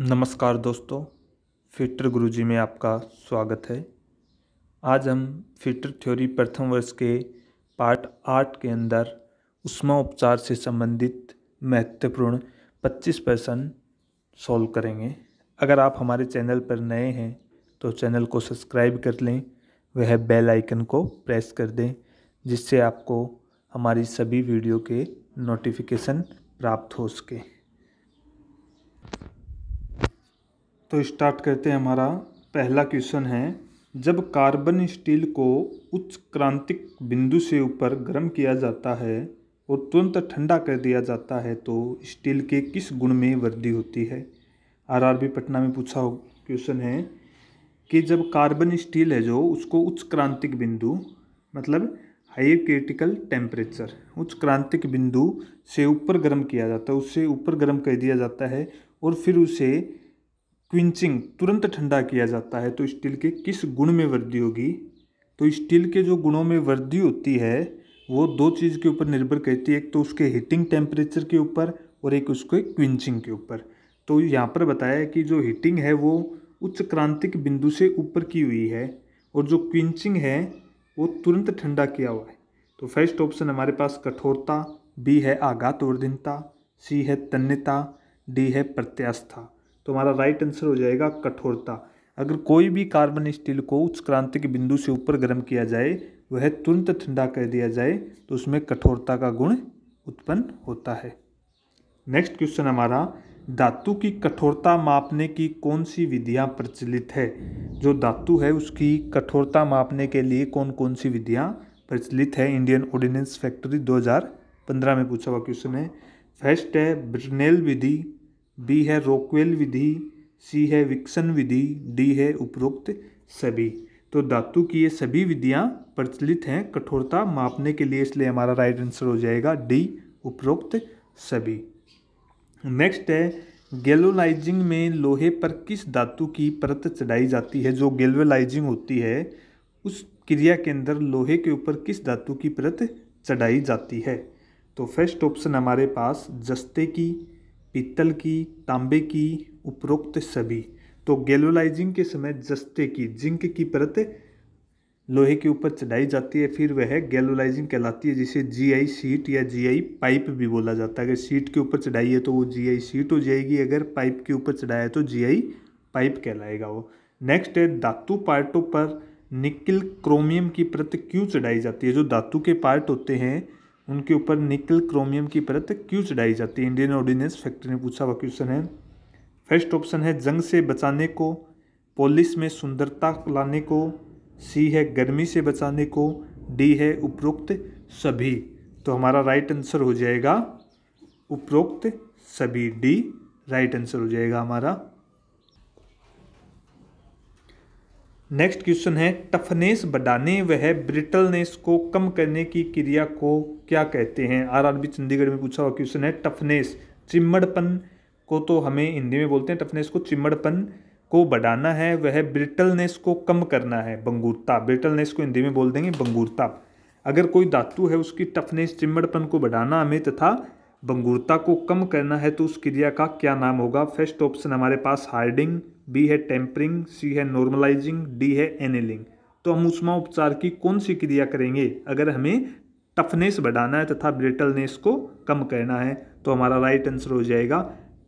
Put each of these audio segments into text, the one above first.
नमस्कार दोस्तों फिटर गुरुजी में आपका स्वागत है आज हम फिटर थ्योरी प्रथम वर्ष के पार्ट आठ के अंदर उष्मा उपचार से संबंधित महत्वपूर्ण पच्चीस परसेंट सॉल्व करेंगे अगर आप हमारे चैनल पर नए हैं तो चैनल को सब्सक्राइब कर लें वह बेल आइकन को प्रेस कर दें जिससे आपको हमारी सभी वीडियो के नोटिफिकेशन प्राप्त हो सके तो स्टार्ट करते हैं हमारा पहला क्वेश्चन है जब कार्बन स्टील को उच्च क्रांतिक बिंदु से ऊपर गर्म किया जाता है और तुरंत ठंडा कर दिया जाता है तो स्टील के किस गुण में वृद्धि होती है आरआरबी पटना में पूछा हो क्वेश्चन है कि जब कार्बन स्टील है जो उसको उच्च क्रांतिक बिंदु मतलब हाई क्रिटिकल टेम्परेचर उच्च क्रांतिक बिंदु से ऊपर गर्म किया जाता है उससे ऊपर गर्म कर दिया जाता है और फिर उसे क्विंचिंग तुरंत ठंडा किया जाता है तो स्टील के किस गुण में वृद्धि होगी तो स्टील के जो गुणों में वृद्धि होती है वो दो चीज़ के ऊपर निर्भर करती है एक तो उसके हीटिंग टेम्परेचर के ऊपर और एक उसके क्विंचिंग के ऊपर तो यहाँ पर बताया है कि जो हीटिंग है वो उच्च क्रांतिक बिंदु से ऊपर की हुई है और जो क्विंचिंग है वो तुरंत ठंडा किया हुआ है तो फर्स्ट ऑप्शन हमारे पास कठोरता बी है आघात वर्धिनता सी है तन्यता डी है प्रत्यास्था तो हमारा राइट आंसर हो जाएगा कठोरता अगर कोई भी कार्बन स्टील को उच्च क्रांति के बिंदु से ऊपर गर्म किया जाए वह तुरंत ठंडा कर दिया जाए तो उसमें कठोरता का गुण उत्पन्न होता है नेक्स्ट क्वेश्चन हमारा धातु की कठोरता मापने की कौन सी विधियाँ प्रचलित है जो धातु है उसकी कठोरता मापने के लिए कौन कौन सी विधियाँ प्रचलित है इंडियन ऑर्डिनेंस फैक्ट्री 2015 में पूछा हुआ क्वेश्चन है फर्स्ट है ब्रिनेल विधि बी है रोकवेल विधि सी है विक्सन विधि डी है उपरोक्त सभी तो धातु की ये सभी विधियाँ प्रचलित हैं कठोरता मापने के लिए इसलिए हमारा राइट आंसर हो जाएगा डी उपरोक्त सभी नेक्स्ट है गेलोलाइजिंग में लोहे पर किस धातु की परत चढ़ाई जाती है जो गेलोलाइजिंग होती है उस क्रिया के अंदर लोहे के ऊपर किस धातु की परत चढ़ाई जाती है तो फर्स्ट ऑप्शन हमारे पास जस्ते की पीतल की तांबे की उपरोक्त सभी तो गैलोलाइजिंग के समय जस्ते की जिंक की परत लोहे के ऊपर चढ़ाई जाती है फिर वह गैलोलाइजिंग कहलाती है जिसे जीआई सीट या जीआई पाइप भी बोला जाता है अगर सीट के ऊपर चढ़ाई है तो वो जीआई सीट हो जाएगी अगर पाइप के ऊपर चढ़ाया है तो जीआई पाइप कहलाएगा वो नेक्स्ट है धातु पार्टों पर निकिल क्रोमियम की परत क्यों चढ़ाई जाती है जो धातु के पार्ट होते हैं उनके ऊपर निकल क्रोमियम की परत क्यों चढ़ाई जाती है इंडियन ऑर्डिनेंस फैक्ट्री ने पूछा हुआ क्वेश्चन है फर्स्ट ऑप्शन है जंग से बचाने को पॉलिश में सुंदरता लाने को सी है गर्मी से बचाने को डी है उपरोक्त सभी तो हमारा राइट आंसर हो जाएगा उपरोक्त सभी डी राइट आंसर हो जाएगा हमारा नेक्स्ट क्वेश्चन है टफनेस बढ़ाने वह ब्रिटलनेस को कम करने की क्रिया को क्या कहते हैं आरआरबी चंडीगढ़ में पूछा हुआ क्वेश्चन है टफनेस चिमड़पन को तो हमें हिंदी में बोलते हैं टफनेस को चिमड़पन को बढ़ाना है वह ब्रिटलनेस को कम करना है बंगूरता ब्रिटलनेस को हिंदी में बोल देंगे बंगूरता अगर कोई धातु है उसकी टफनेस चिमड़पन को बढ़ाना हमें तथा भंगुरता को कम करना है तो उस क्रिया का क्या नाम होगा फर्स्ट ऑप्शन हमारे पास हार्डिंग बी है टेम्परिंग सी है नॉर्मलाइजिंग डी है एनेलिंग तो हम उष्मा उपचार की कौन सी क्रिया करेंगे अगर हमें टफनेस बढ़ाना है तथा ब्रिटलनेस को कम करना है तो हमारा राइट आंसर हो जाएगा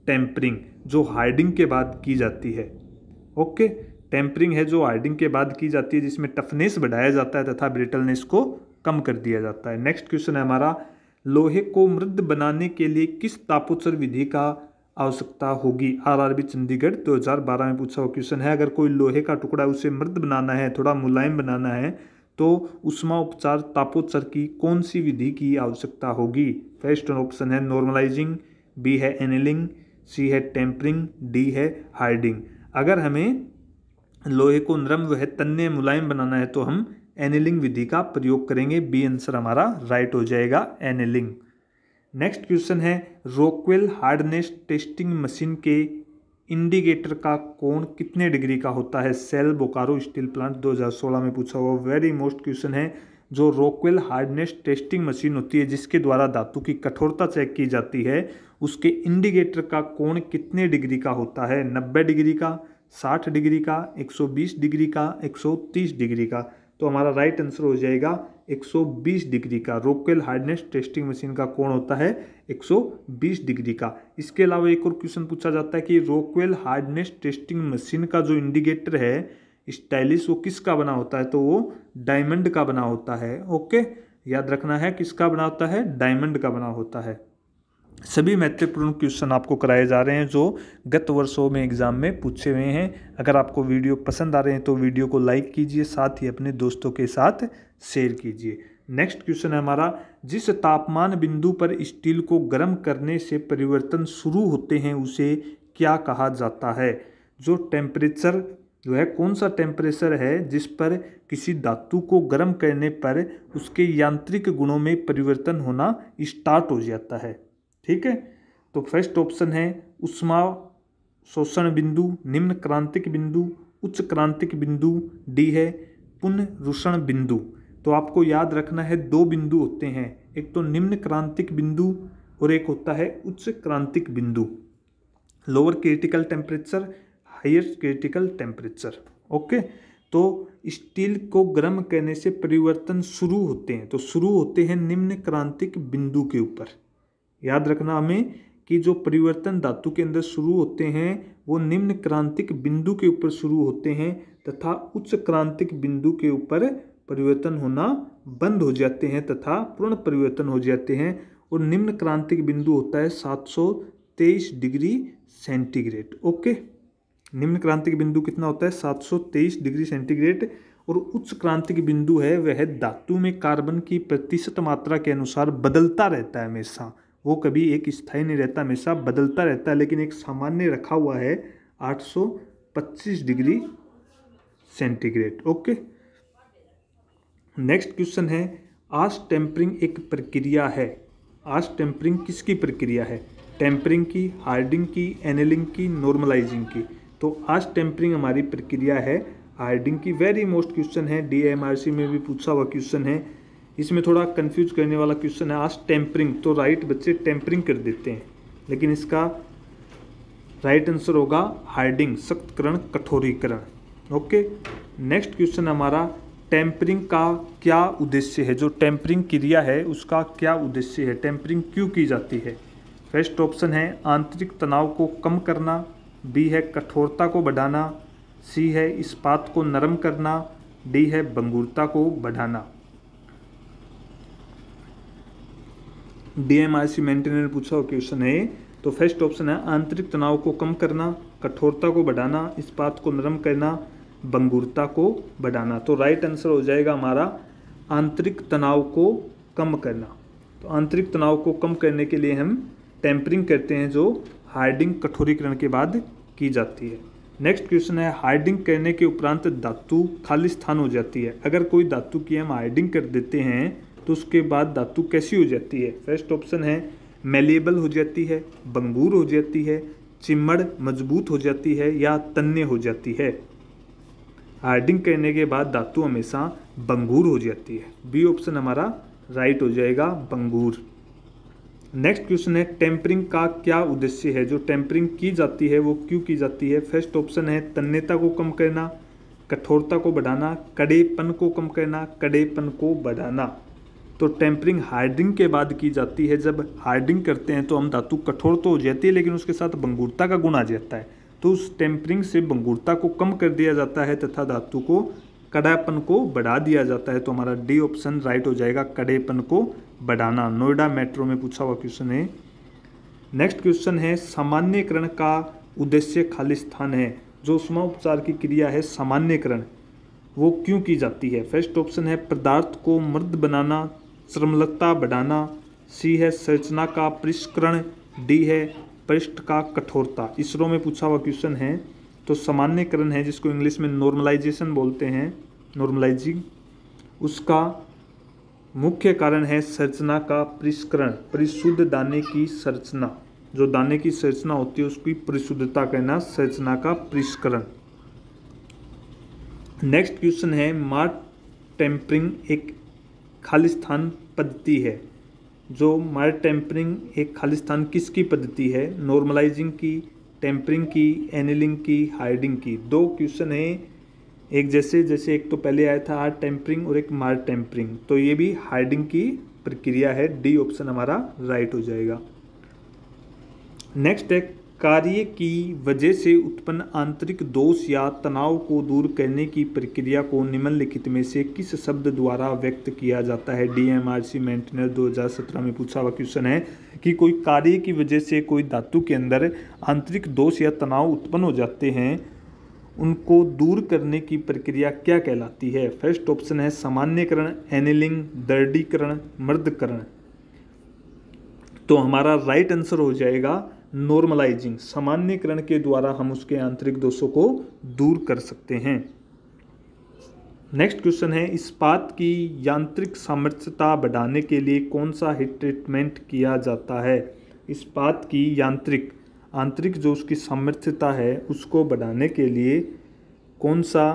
टेम्परिंग जो हार्डिंग के बाद की जाती है ओके टेम्परिंग है जो हार्डिंग के बाद की जाती है जिसमें टफनेस बढ़ाया जाता है तथा ब्रिटलनेस को कम कर दिया जाता है नेक्स्ट क्वेश्चन है हमारा लोहे को मृद बनाने के लिए किस तापोत्सर विधि का आवश्यकता होगी आरआरबी चंडीगढ़ 2012 में पूछा हुआ क्वेश्चन है अगर कोई लोहे का टुकड़ा उसे मृद बनाना है थोड़ा मुलायम बनाना है तो उष्मा उपचार तापोत्सर की कौन सी विधि की आवश्यकता होगी फर्स्ट ऑप्शन है नॉर्मलाइजिंग बी है एनिलिंग सी है टेम्परिंग डी है हार्डिंग अगर हमें लोहे को नरम वह तन्य मुलायम बनाना है तो हम एनिलिंग विधि का प्रयोग करेंगे बी आंसर हमारा राइट हो जाएगा एनिलिंग नेक्स्ट क्वेश्चन है रोकवेल हार्डनेस टेस्टिंग मशीन के इंडिकेटर का कोण कितने डिग्री का होता है सेल बोकारो स्टील प्लांट 2016 में पूछा हुआ वेरी मोस्ट क्वेश्चन है जो रोकवेल हार्डनेस टेस्टिंग मशीन होती है जिसके द्वारा धातु की कठोरता चेक की जाती है उसके इंडिकेटर का कोण कितने डिग्री का होता है नब्बे डिग्री का साठ डिग्री का एक सौ बीस डिग्री का एक सौ तीस डिग्री का तो हमारा राइट आंसर हो जाएगा 120 डिग्री का रोकेल हार्डनेस टेस्टिंग मशीन का कोण होता है 120 डिग्री का इसके अलावा एक और क्वेश्चन पूछा जाता है कि रोकवेल हार्डनेस टेस्टिंग मशीन का जो इंडिकेटर है स्टाइलिश वो किसका बना होता है तो वो डायमंड का बना होता है ओके याद रखना है किसका बना होता है डायमंड का बना होता है सभी महत्वपूर्ण क्वेश्चन आपको कराए जा रहे हैं जो गत वर्षों में एग्ज़ाम में पूछे हुए हैं अगर आपको वीडियो पसंद आ रहे हैं तो वीडियो को लाइक कीजिए साथ ही अपने दोस्तों के साथ शेयर कीजिए नेक्स्ट क्वेश्चन है हमारा जिस तापमान बिंदु पर स्टील को गर्म करने से परिवर्तन शुरू होते हैं उसे क्या कहा जाता है जो टेम्परेचर जो है कौन सा टेम्परेचर है जिस पर किसी धातु को गर्म करने पर उसके यांत्रिक गुणों में परिवर्तन होना स्टार्ट हो जाता है ठीक है तो फर्स्ट ऑप्शन है उष्मा शोषण बिंदु निम्न क्रांतिक बिंदु उच्च क्रांतिक बिंदु डी है पुनरुषण बिंदु तो आपको याद रखना है दो बिंदु होते हैं एक तो निम्न क्रांतिक बिंदु और एक होता है उच्च क्रांतिक बिंदु lower critical temperature higher critical temperature okay तो स्टील को गर्म करने से परिवर्तन शुरू होते हैं तो शुरू होते हैं निम्न क्रांतिक बिंदु के ऊपर याद रखना हमें कि जो परिवर्तन धातु के अंदर शुरू होते हैं वो निम्न क्रांतिक बिंदु के ऊपर शुरू होते हैं तथा उच्च क्रांतिक बिंदु के ऊपर परिवर्तन होना बंद हो जाते हैं तथा पूर्ण परिवर्तन हो जाते हैं और निम्न क्रांतिक बिंदु होता है तेईस डिग्री सेंटीग्रेड ओके निम्न क्रांतिक बिंदु कितना होता है तेईस डिग्री सेंटीग्रेड और उच्च क्रांतिक बिंदु है वह धातु में कार्बन की प्रतिशत मात्रा के अनुसार बदलता रहता है हमेशा वो कभी एक स्थायी नहीं रहता हमेशा बदलता रहता है लेकिन एक सामान्य रखा हुआ है 825 degree centigrade okay next question है आज टेम्परिंग एक प्रक्रिया है आज टेम्परिंग किसकी प्रक्रिया है टेम्परिंग की हार्डिंग की एनलिंग की नॉर्मलाइजिंग की तो आज टेम्परिंग हमारी प्रक्रिया है हार्डिंग की वेरी मोस्ट क्वेश्चन है डीएमआरसी में भी पूछा हुआ क्वेश्चन है इसमें थोड़ा कंफ्यूज करने वाला क्वेश्चन है आज टेम्परिंग तो राइट बच्चे टेम्परिंग कर देते हैं लेकिन इसका राइट आंसर होगा हार्डिंग सख्तकरण कठोरीकरण ओके नेक्स्ट क्वेश्चन हमारा टेम्परिंग का क्या उद्देश्य है जो टेम्परिंग क्रिया है उसका क्या उद्देश्य है टेम्परिंग क्यों की जाती है फर्स्ट ऑप्शन है आंतरिक तनाव को कम करना बी है कठोरता को बढ़ाना सी है इस्पात को नरम करना डी है बंगुरता को बढ़ाना बी एम सी मेंटेनर पूछा हुआ क्वेश्चन है तो फर्स्ट ऑप्शन है आंतरिक तनाव को कम करना कठोरता को बढ़ाना इस्पात को नरम करना बंगुरता को बढ़ाना तो राइट आंसर हो जाएगा हमारा आंतरिक तनाव को कम करना तो आंतरिक तनाव को कम करने के लिए हम टेम्परिंग करते हैं जो हार्डिंग कठोरीकरण के बाद की जाती है नेक्स्ट क्वेश्चन है हार्डिंग करने के उपरांत धातु खाली स्थान हो जाती है अगर कोई धातु की हम हार्डिंग कर देते हैं तो उसके बाद धातु कैसी हो जाती है फर्स्ट ऑप्शन है मेलेबल हो जाती है बंगूर हो जाती है चिमड़ मजबूत हो जाती है या तन्य हो जाती है हार्डिंग करने के बाद धातु हमेशा बंगूर हो जाती है बी ऑप्शन हमारा राइट हो जाएगा बंगूर नेक्स्ट क्वेश्चन है टेम्परिंग का क्या उद्देश्य है जो टेम्परिंग की जाती है वो क्यों की जाती है फर्स्ट ऑप्शन है तन्यता को कम करना कठोरता को बढ़ाना कड़ेपन को कम करना कड़ेपन को बढ़ाना तो टेम्परिंग हार्डिंग के बाद की जाती है जब हार्डिंग करते हैं तो हम धातु कठोर तो हो जाती है लेकिन उसके साथ भंगुरता का गुण आ जाता है तो उस टेम्परिंग से भंगुरता को कम कर दिया जाता है तथा धातु को कड़ापन को बढ़ा दिया जाता है तो हमारा डी ऑप्शन राइट हो जाएगा कड़ेपन को बढ़ाना नोएडा मेट्रो में पूछा हुआ क्वेश्चन है नेक्स्ट क्वेश्चन है सामान्यकरण का उद्देश्य खाली स्थान है जो उष्मा उपचार की क्रिया है सामान्यकरण वो क्यों की जाती है फर्स्ट ऑप्शन है पदार्थ को मर्द बनाना श्रमलता बढ़ाना सी है संरचना का परिष्करण डी है पृष्ठ का कठोरता इसरो में पूछा हुआ क्वेश्चन है तो सामान्यकरण है जिसको इंग्लिश में नॉर्मलाइजेशन बोलते हैं नॉर्मलाइजिंग उसका मुख्य कारण है संरचना का परिष्करण परिशुद्ध दाने की संरचना जो दाने की संरचना होती है उसकी परिशुद्धता कहना संरचना का परिष्करण नेक्स्ट क्वेश्चन है मार्क टेम्परिंग एक खालिस्तान पद्धति है जो मार टेम्परिंग एक खालिस्तान किसकी पद्धति है नॉर्मलाइजिंग की टेम्परिंग की एनिलिंग की हाइडिंग की दो क्वेश्चन है एक जैसे जैसे एक तो पहले आया था आर टेम्परिंग और एक मार टेम्परिंग तो ये भी हाइडिंग की प्रक्रिया है डी ऑप्शन हमारा राइट हो जाएगा नेक्स्ट है कार्य की वजह से उत्पन्न आंतरिक दोष या तनाव को दूर करने की प्रक्रिया को निम्नलिखित में से किस शब्द द्वारा व्यक्त किया जाता है D M R C maintainer 2017 में पूछा हुआ क्वेश्चन है कि कोई कार्य की वजह से कोई धातु के अंदर आंतरिक दोष या तनाव उत्पन्न हो जाते हैं उनको दूर करने की प्रक्रिया क्या कहलाती है फर्स्ट ऑप्शन है सामान्यकरण एनिलिंग दर्डीकरण मर्दकरण तो हमारा राइट आंसर हो जाएगा नॉर्मलाइजिंग सामान्यकरण के द्वारा हम उसके आंतरिक दोषों को दूर कर सकते हैं नेक्स्ट क्वेश्चन है इस्पात की यांत्रिक सामर्थ्यता बढ़ाने के लिए कौन सा हिट ट्रीटमेंट किया जाता है इस्पात की यांत्रिक आंतरिक जो उसकी सामर्थ्यता है उसको बढ़ाने के लिए कौन सा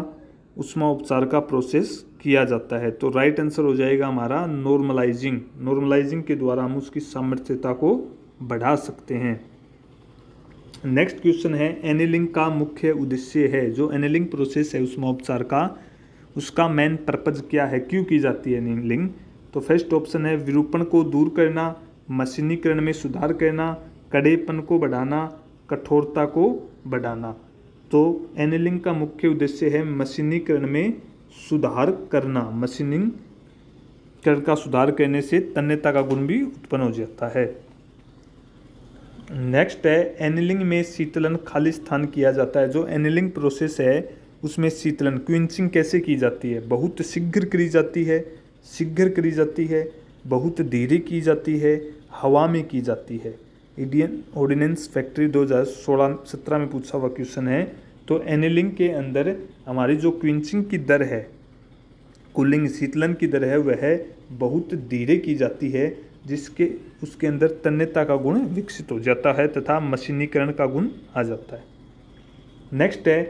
उष्मा उपचार का प्रोसेस किया जाता है तो राइट आंसर हो जाएगा हमारा नॉर्मलाइजिंग नॉर्मलाइजिंग के द्वारा हम उसकी सामर्थ्यता को बढ़ा सकते हैं नेक्स्ट क्वेश्चन है एनिलिंग का मुख्य उद्देश्य है जो एनिलिंग प्रोसेस है उसमें उपचार का उसका मेन पर्पज क्या है क्यों की जाती है एनिलिंग तो फर्स्ट ऑप्शन है विरूपण को दूर करना मशीनीकरण में सुधार करना कड़ेपन को बढ़ाना कठोरता को बढ़ाना तो एनिलिंग का मुख्य उद्देश्य है मशीनीकरण में सुधार करना मशीनिंग कर का सुधार करने से तन्यता का गुण भी उत्पन्न हो जाता है नेक्स्ट है एनिलिंग में शीतलन खाली स्थान किया जाता है जो एनिलिंग प्रोसेस है उसमें शीतलन क्विंचिंग कैसे की जाती है बहुत शीघ्र करी जाती है शीघ्र करी जाती है बहुत धीरे की जाती है हवा में की जाती है इंडियन ऑर्डिनेंस फैक्ट्री 2016 सत्रह में पूछा हुआ क्वेश्चन है तो एनिलिंग के अंदर हमारी जो क्विंचिंग की दर है कूलिंग शीतलन की दर है वह बहुत धीरे की जाती है जिसके उसके अंदर तन्यता का गुण विकसित हो जाता है तथा मशीनीकरण का गुण आ जाता है नेक्स्ट है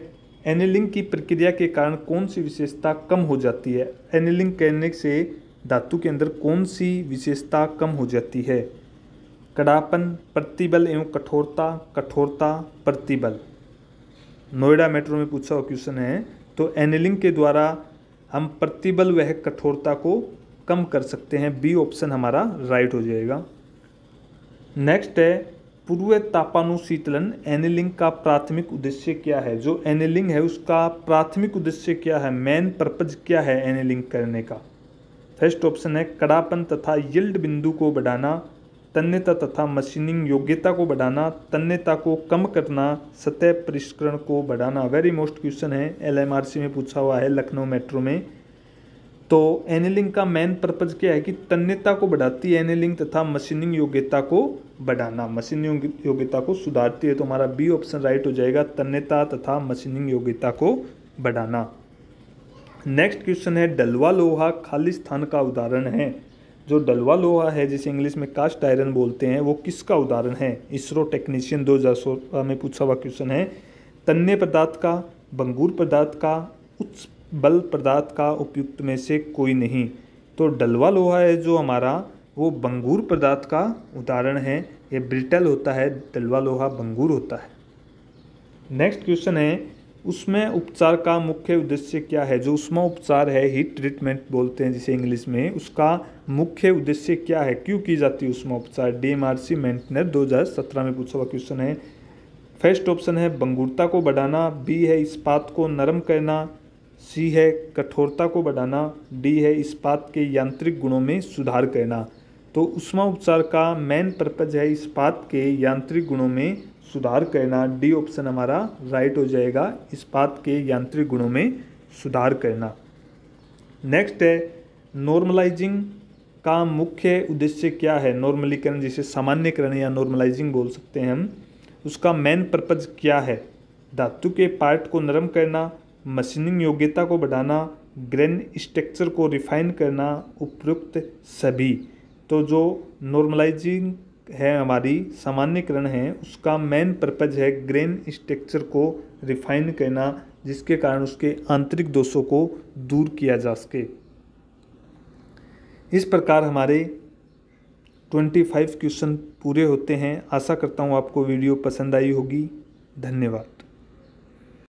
एनिलिंग की प्रक्रिया के कारण कौन सी विशेषता कम हो जाती है एनिलिंग करने से धातु के अंदर कौन सी विशेषता कम हो जाती है कड़ापन प्रतिबल एवं कठोरता कठोरता प्रतिबल नोएडा मेट्रो में पूछा हुआ क्वेश्चन है तो एनिलिंग के द्वारा हम प्रतिबल वह कठोरता को कम कर सकते हैं बी ऑप्शन हमारा राइट हो जाएगा नेक्स्ट है पूर्व तापानुशीतलन एनिलिंग का प्राथमिक उद्देश्य क्या है जो एनिलिंग है उसका प्राथमिक उद्देश्य क्या है मेन पर्पज क्या है एनिलिंग करने का फर्स्ट ऑप्शन है कड़ापन तथा यल्ड बिंदु को बढ़ाना तन्यता तथा मशीनिंग योग्यता को बढ़ाना तन्यता को कम करना सतह परिष्करण को बढ़ाना वेरी मोस्ट क्वेश्चन है एल में पूछा हुआ है लखनऊ मेट्रो में तो एनिलिंग का मेन पर्पज़ क्या है कि तन्यता को बढ़ाती है एनिलिंग तथा मशीनिंग योग्यता को बढ़ाना मशीन योग्यता को सुधारती है तो हमारा बी ऑप्शन राइट हो जाएगा तन्यता तथा मशीनिंग योग्यता को बढ़ाना नेक्स्ट क्वेश्चन है डलवा लोहा खाली स्थान का उदाहरण है जो डलवा लोहा है जिसे इंग्लिश में कास्ट आयरन बोलते हैं वो किसका उदाहरण है इसरो टेक्नीशियन दो में पूछा हुआ क्वेश्चन है तन्य पदार्थ का बंगूर पदार्थ का उच्च बल पदार्थ का उपयुक्त में से कोई नहीं तो डलवा लोहा है जो हमारा वो बंगूर पदार्थ का उदाहरण है ये ब्रिटल होता है डलवा लोहा बंगूर होता है नेक्स्ट क्वेश्चन है उसमें उपचार का मुख्य उद्देश्य क्या है जो उसमें उपचार है हीट ट्रीटमेंट बोलते हैं जिसे इंग्लिश में उसका मुख्य उद्देश्य क्या है क्यों की जाती है उसमें उपचार D M R C maintainer दो हज़ार सत्रह में पूछा हुआ क्वेश्चन है फर्स्ट ऑप्शन है बंगूरता को बढ़ाना बी है इस्पात को नरम करना सी है कठोरता को बढ़ाना डी है इस्पात के यांत्रिक गुणों में सुधार करना तो उष्मा उपचार का मेन पर्पज है इस्पात के यांत्रिक गुणों में सुधार करना डी ऑप्शन हमारा राइट हो जाएगा इस्पात के यांत्रिक गुणों में सुधार करना नेक्स्ट है नॉर्मलाइजिंग का मुख्य उद्देश्य क्या है नॉर्मलीकरण जिसे सामान्यकरण या नॉर्मलाइजिंग बोल सकते हैं हम उसका मेन पर्पज क्या है धातु के पार्ट को नरम करना मशीनिंग योग्यता को बढ़ाना ग्रेन स्ट्रक्चर को रिफाइन करना उपयुक्त सभी तो जो नॉर्मलाइजिंग है हमारी सामान्यकरण है उसका मेन पर्पज है ग्रेन स्ट्रक्चर को रिफाइन करना जिसके कारण उसके आंतरिक दोषों को दूर किया जा सके इस प्रकार हमारे 25 क्वेश्चन पूरे होते हैं आशा करता हूँ आपको वीडियो पसंद आई होगी धन्यवाद